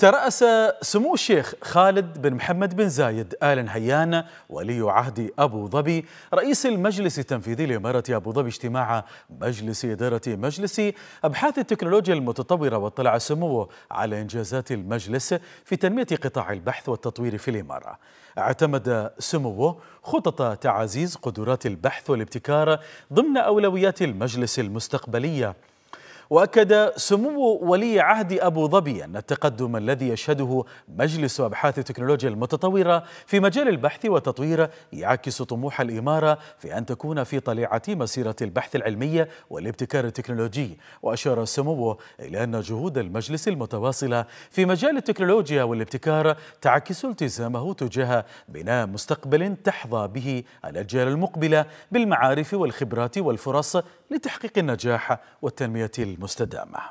ترأس سمو الشيخ خالد بن محمد بن زايد آل نهيان ولي عهد أبو ظبي رئيس المجلس التنفيذي لإمارة أبو ظبي اجتماع مجلس إدارة مجلس أبحاث التكنولوجيا المتطورة واطلع سموه على إنجازات المجلس في تنمية قطاع البحث والتطوير في الإمارة اعتمد سموه خطط تعزيز قدرات البحث والابتكار ضمن أولويات المجلس المستقبلية واكد سمو ولي عهد ابو ظبي ان التقدم الذي يشهده مجلس ابحاث التكنولوجيا المتطوره في مجال البحث والتطوير يعكس طموح الاماره في ان تكون في طليعه مسيره البحث العلميه والابتكار التكنولوجي واشار سموه الى ان جهود المجلس المتواصله في مجال التكنولوجيا والابتكار تعكس التزامه تجاه بناء مستقبل تحظى به الاجيال المقبله بالمعارف والخبرات والفرص لتحقيق النجاح والتنميه مستدامه